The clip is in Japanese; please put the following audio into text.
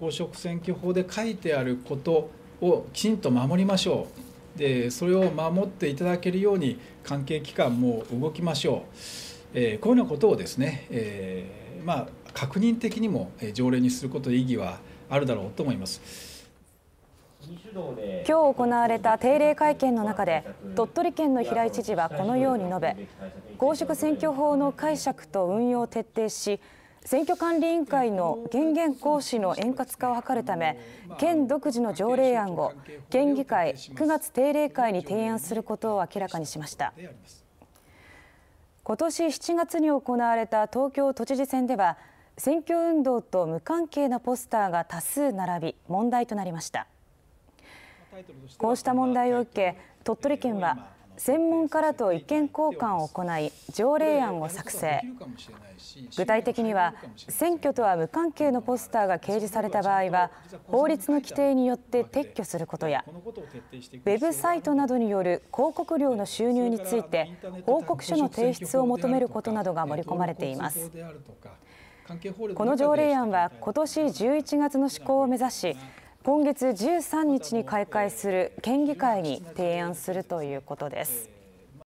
公職選挙法で書いてあることをきちんと守りましょうでそれを守っていただけるように関係機関も動きましょう、えー、こういうようなことをですね、えー、まあ、確認的にも条例にすること意義はあるだろうと思います。今日行われた定例会見の中で鳥取県の平井知事はこのように述べ公職選挙法の解釈と運用を徹底し選挙管理委員会の権限行使の円滑化を図るため県独自の条例案を県議会9月定例会に提案することを明らかにしました今年7月に行われた東京都知事選では選挙運動と無関係なポスターが多数並び問題となりましたこうした問題を受け鳥取県は専門家らと意見交換を行い条例案を作成具体的には選挙とは無関係のポスターが掲示された場合は法律の規定によって撤去することやウェブサイトなどによる広告料の収入について報告書の提出を求めることなどが盛り込まれていますこの条例案は今年11月の施行を目指し今月13日に開会する県議会に提案するということです。